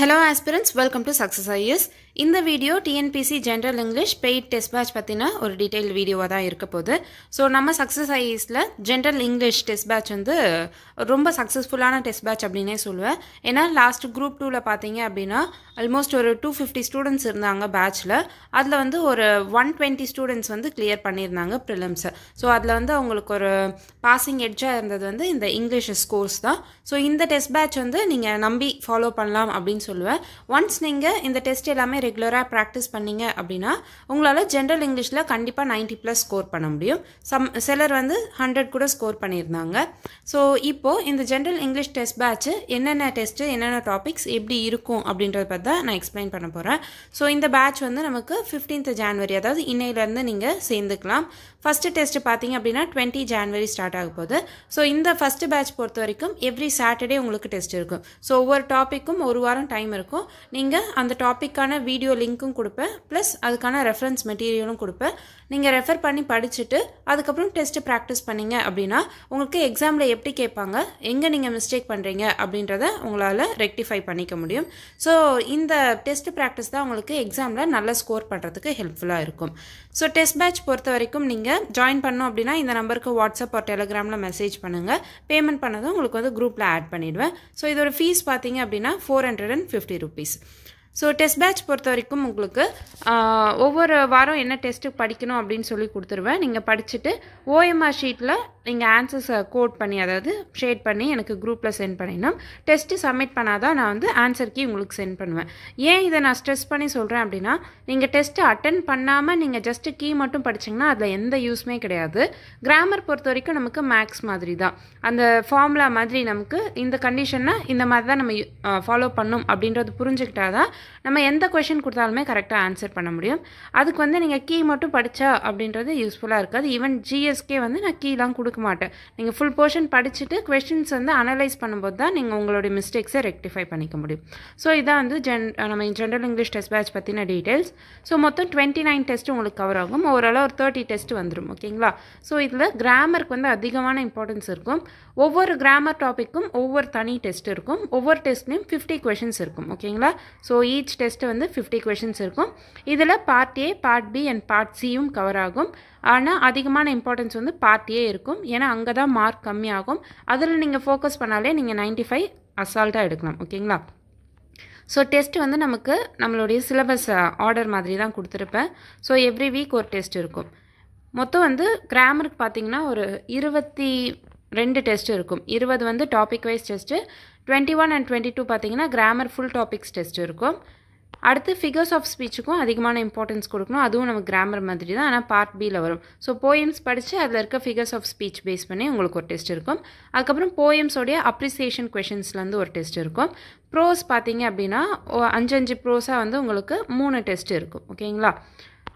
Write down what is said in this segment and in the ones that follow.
hello aspirants welcome to success IAS இந்த video TNPSC general English paid test batch பற்றின ஒரு detail வீடியோவாக தான் இருக்க போகுது ஸோ நம்ம சக்ஸஸ் ஐஎஸில் ஜென்ரல் இங்கிலீஷ் டெஸ்ட் பேட்ச் வந்து ரொம்ப சக்ஸஸ்ஃபுல்லான டெஸ்ட் பேட்ச் அப்படின்னே சொல்லுவேன் ஏன்னா லாஸ்ட் குரூப் டூவில் பார்த்தீங்க அப்படின்னா அல்மோஸ்ட் ஒரு டூ ஃபிஃப்டி ஸ்டூடெண்ட்ஸ் இருந்தாங்க பேட்ச்சில் அதில் வந்து ஒரு ஒன் டுவெண்ட்டி ஸ்டூடெண்ட்ஸ் வந்து கிளியர் பண்ணியிருந்தாங்க ப்ரிலிம்ஸை ஸோ அதில் வந்து அவங்களுக்கு ஒரு பாசிங் எட்ஜாக இருந்தது வந்து இந்த இங்கிலீஷ் ஸ்கோர்ஸ் தான் ஸோ இந்த டெஸ்ட் பேட்ச் வந்து நீங்கள் நம்பி ஃபாலோ பண்ணலாம் அப்படின்னு அப்படின்னு சொல்லுவேன் ஒன்ஸ் நீங்கள் இந்த டெஸ்ட் எல்லாமே ரெகுலராக ப்ராக்டிஸ் பண்ணீங்க அப்படின்னா உங்களால் ஜென்ரல் இங்கிலீஷில் கண்டிப்பாக நைன்டி ப்ளஸ் ஸ்கோர் பண்ண முடியும் சம் சிலர் வந்து ஹண்ட்ரட் கூட ஸ்கோர் பண்ணியிருந்தாங்க ஸோ இப்போது இந்த ஜென்ரல் இங்கிலீஷ் டெஸ்ட் பேட்ச் என்னென்ன டெஸ்ட்டு என்னென்ன டாபிக்ஸ் எப்படி இருக்கும் அப்படின்றத பற்றி தான் நான் எக்ஸ்பிளைன் பண்ண போகிறேன் ஸோ இந்த பேட்ச் வந்து நமக்கு ஃபிஃப்டீன்த் ஜான்வரி அதாவது இன்னையிலேருந்து நீங்கள் சேர்ந்துக்கலாம் ஃபஸ்ட்டு டெஸ்ட்டு பார்த்தீங்க அப்படின்னா டுவெண்ட்டி ஜான்வரி ஸ்டார்ட் ஆக போகுது ஸோ இந்த ஃபஸ்ட்டு பேட்ச் பொறுத்த வரைக்கும் எவ்ரி சாட்டர்டே உங்களுக்கு டெஸ்ட் இருக்கும் ஸோ ஒவ்வொரு டாப்பிக்கும் ஒரு வாரம் டைம் இருக்கும் நீங்கள் அந்த டாப்பிக்கான வீடியோ லிங்க்கும் கொடுப்பேன் ப்ளஸ் அதுக்கான ரெஃபரன்ஸ் மெட்டீரியலும் கொடுப்பேன் நீங்கள் ரெஃபர் பண்ணி படிச்சுட்டு அதுக்கப்புறம் டெஸ்ட்டு ப்ராக்டிஸ் பண்ணிங்க அப்படின்னா உங்களுக்கு எக்ஸாமில் எப்படி கேட்பாங்க எங்கே நீங்கள் மிஸ்டேக் பண்ணுறீங்க அப்படின்றத உங்களால் ரெக்டிஃபை பண்ணிக்க முடியும் ஸோ இந்த டெஸ்ட் ப்ராக்டிஸ் தான் உங்களுக்கு எக்ஸாமில் நல்ல ஸ்கோர் பண்ணுறதுக்கு ஹெல்ப்ஃபுல்லாக இருக்கும் ஸோ டெஸ்ட் பேட்ச் பொறுத்த வரைக்கும் நீங்கள் ஜாயின் பண்ணோம் அப்படின்னா இந்த நம்பருக்கு வாட்ஸ்அப் ஒரு டெலிகிராமில் மெசேஜ் பண்ணுங்கள் பேமெண்ட் பண்ணதும் உங்களுக்கு வந்து குரூப்பில் ஆட் பண்ணிவிடுவேன் ஸோ இதோட ஃபீஸ் பார்த்தீங்க அப்படின்னா four hundred and thousand fifty rupees so test batch பொறுத்த வரைக்கும் உங்களுக்கு ஒவ்வொரு வாரம் என்ன டெஸ்ட்டு படிக்கணும் அப்படின்னு சொல்லி கொடுத்துருவேன் நீங்கள் படிச்சுட்டு ஓஎம்ஆர் ஷீட்டில் நீங்கள் ஆன்சர்ஸை கோட் பண்ணி அதாவது ஷேட் பண்ணி எனக்கு குரூப்பில் சென்ட் பண்ணிணோம் டெஸ்ட்டு சப்மிட் பண்ணாதான் நான் வந்து ஆன்சருக்கு உங்களுக்கு சென்ட் பண்ணுவேன் ஏன் இதை நான் ஸ்ட்ரெஸ் பண்ணி சொல்கிறேன் அப்படின்னா நீங்கள் டெஸ்ட்டு அட்டன் பண்ணாமல் நீங்கள் ஜஸ்ட்டு கீ மட்டும் படிச்சிங்கன்னா அதில் எந்த யூஸுமே கிடையாது கிராமர் பொறுத்த வரைக்கும் நமக்கு மேக்ஸ் மாதிரி தான் அந்த ஃபார்முலா மாதிரி நமக்கு இந்த கண்டிஷன்னா இந்த மாதிரி தான் நம்ம ஃபாலோ பண்ணும் அப்படின்றது புரிஞ்சுக்கிட்டா தான் நம்ம எந்த கொஷின் கொடுத்தாலுமே கரெக்டாக ஆன்சர் பண்ண முடியும் அதுக்கு வந்து நீங்கள் கீ மட்டும் படித்தா அப்படின்றது யூஸ்ஃபுல்லாக இருக்காது ஈவன் ஜிஎஸ்கே வந்து நான் கீலாம் கொடுக்க கொடுக்க மாட்டேன் நீங்கள் ஃபுல் போர்ஷன் படிச்சுட்டு கொஷின்ஸ் வந்து அனலைஸ் பண்ணும்போது தான் நீங்கள் உங்களுடைய மிஸ்டேக்ஸை ரெக்டிஃபை பண்ணிக்க முடியும் ஸோ இதான் வந்து ஜென் நம்ம ஜென்ரல் இங்கிலீஷ் டெஸ்ட் பேட்ச் பற்றின டீட்டெயில்ஸ் ஸோ மொத்தம் டுவெண்ட்டி நைன் டெஸ்ட் உங்களுக்கு கவர் ஆகும் ஓவராலாக ஒரு தேர்ட்டி டெஸ்ட் வந்துடும் ஓகேங்களா ஸோ இதில் கிராமருக்கு வந்து அதிகமான இம்பார்ட்டன்ஸ் இருக்கும் ஒவ்வொரு கிராமர் டாப்பிக்கும் ஒவ்வொரு தனி டெஸ்ட் இருக்கும் ஒவ்வொரு டெஸ்ட்லேயும் ஃபிஃப்டி கொஷின்ஸ் இருக்கும் ஓகேங்களா ஸோ ஈச் டெஸ்ட்டு வந்து ஃபிஃப்டி கொஷின்ஸ் இருக்கும் இதில் part A part B and part சியும் கவர் ஆகும் ஆனால் அதிகமான இம்பார்ட்டன்ஸ் வந்து பார்ட்டியே இருக்கும் ஏன்னா அங்கே தான் மார்க் கம்மியாகும் அதில் நீங்கள் ஃபோக்கஸ் பண்ணாலே நீங்கள் நைன்ட்டி ஃபைவ் அசால்ட்டாக எடுக்கலாம் ஓகேங்களா ஸோ டெஸ்ட் வந்து நமக்கு நம்மளுடைய சிலபஸ் ஆர்டர் மாதிரி தான் கொடுத்துருப்பேன் ஸோ எவ்ரி வீக் ஒரு டெஸ்ட் இருக்கும் மொத்தம் வந்து கிராமருக்கு பார்த்திங்கன்னா ஒரு இருபத்தி ரெண்டு டெஸ்ட் இருக்கும் இருபது வந்து topic wise test twenty one and twenty two பார்த்திங்கன்னா கிராமர் ஃபுல் டாபிக்ஸ் டெஸ்ட் இருக்கும் அடுத்து ஃபிகர்ஸ் ஆஃப் ஸ்பீச்சுக்கும் அதிகமான இம்பார்ட்டன்ஸ் கொடுக்கணும் அதுவும் நம்ம கிராமர் மாதிரி தான் ஆனால் பார்ட் பியில் வரும் ஸோ போயம்ஸ் படித்து அதில் இருக்க ஃபிகர்ஸ் ஆஃப் ஸ்பீச் பேஸ் பண்ணி உங்களுக்கு ஒரு டெஸ்ட் இருக்கும் அதுக்கப்புறம் போயம்ஸோடைய அப்ரிசியேஷன் கொஷின்ஸ்லேருந்து ஒரு டெஸ்ட் இருக்கும் ப்ரோஸ் பார்த்தீங்க அப்படின்னா அஞ்சு அஞ்சு ப்ரோஸாக வந்து உங்களுக்கு மூணு டெஸ்ட் இருக்கும் ஓகேங்களா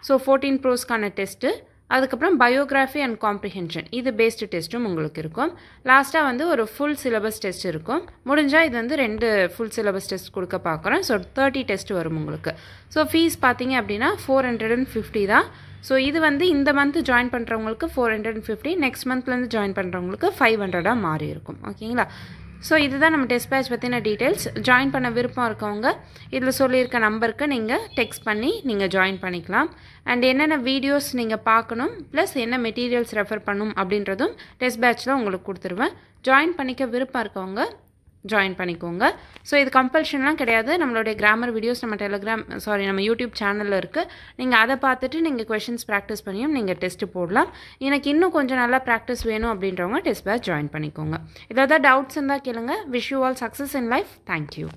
ஸோ ஃபோர்டீன் ப்ரோஸ்க்கான டெஸ்ட்டு அதுக்கப்புறம் பயோகிராஃபி அண்ட் காம்ப்ரிஹென்ஷன் இது பேஸ்டு டெஸ்ட்டும் உங்களுக்கு இருக்கும் லாஸ்ட்டாக வந்து ஒரு ஃபுல் சிலபஸ் டெஸ்ட் இருக்கும் முடிஞ்சால் இது வந்து ரெண்டு ஃபுல் சிலபஸ் டெஸ்ட் கொடுக்க பார்க்குறோம் ஸோ தேர்ட்டி டெஸ்ட் வரும் உங்களுக்கு ஸோ ஃபீஸ் பார்த்தீங்க அப்படின்னா ஃபோர் ஹண்ட்ரட் அண்ட் ஃபிஃப்டி தான் ஸோ இது வந்து இந்த மந்த் ஜாயின் பண்ணுறவங்களுக்கு four hundred and fifty next மந்த்லேருந்து ஜாயின் பண்ணுறவங்களுக்கு ஃபைவ் ஹண்ட்ரடாக மாறி இருக்கும் ஓகேங்களா ஸோ இதுதான் நம்ம டெஸ்ட் பேட்ச் பற்றின டீட்டெயில்ஸ் ஜாயின் பண்ண விருப்பம் இருக்கவங்க இதில் சொல்லியிருக்க நம்பருக்கு நீங்கள் டெக்ஸ்ட் பண்ணி நீங்கள் ஜாயின் பண்ணிக்கலாம் அண்ட் என்னென்ன வீடியோஸ் நீங்கள் பார்க்கணும் ப்ளஸ் என்ன மெட்டீரியல்ஸ் ரெஃபர் பண்ணும் அப்படின்றதும் டெஸ்ட் பேட்சில் உங்களுக்கு கொடுத்துருவேன் ஜாயின் பண்ணிக்க விருப்பம் இருக்கவங்க ஜாயின் பண்ணிக்கோங்க ஸோ இது கம்பல்ஷன்லாம் கிடையாது நம்மளுடைய கிராமர் வீடியோஸ் நம்ம டெலிகிராம் சாரி நம்ம யூடியூப் சேனலில் இருக்குது நீங்கள் அதை பார்த்துட்டு நீங்கள் கொஷின்ஸ் ப்ராக்டிஸ் பண்ணியும் நீங்கள் டெஸ்ட்டு போடலாம் எனக்கு இன்னும் கொஞ்சம் நல்லா ப்ராக்டிஸ் வேணும் அப்படின்றவங்க டெஸ்ட் பேட்ச் ஜாயின் பண்ணிக்கோங்க இதாவது ஏதாவது டவுட்ஸ் இருந்தால் கேளுங்க wish you all success in life thank you